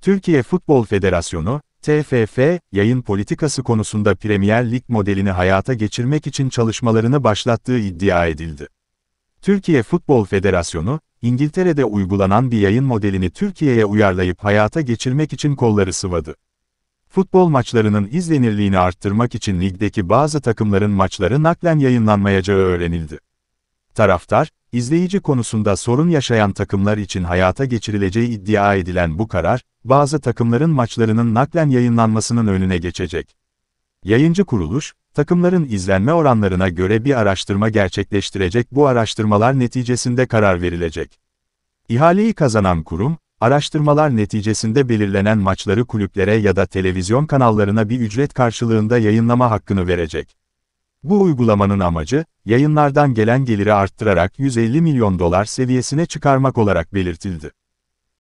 Türkiye Futbol Federasyonu, TFF, yayın politikası konusunda Premier Lig modelini hayata geçirmek için çalışmalarını başlattığı iddia edildi. Türkiye Futbol Federasyonu, İngiltere'de uygulanan bir yayın modelini Türkiye'ye uyarlayıp hayata geçirmek için kolları sıvadı. Futbol maçlarının izlenirliğini arttırmak için ligdeki bazı takımların maçları naklen yayınlanmayacağı öğrenildi. Taraftar, izleyici konusunda sorun yaşayan takımlar için hayata geçirileceği iddia edilen bu karar, bazı takımların maçlarının naklen yayınlanmasının önüne geçecek. Yayıncı kuruluş, takımların izlenme oranlarına göre bir araştırma gerçekleştirecek bu araştırmalar neticesinde karar verilecek. İhaleyi kazanan kurum, araştırmalar neticesinde belirlenen maçları kulüplere ya da televizyon kanallarına bir ücret karşılığında yayınlama hakkını verecek. Bu uygulamanın amacı, yayınlardan gelen geliri arttırarak 150 milyon dolar seviyesine çıkarmak olarak belirtildi.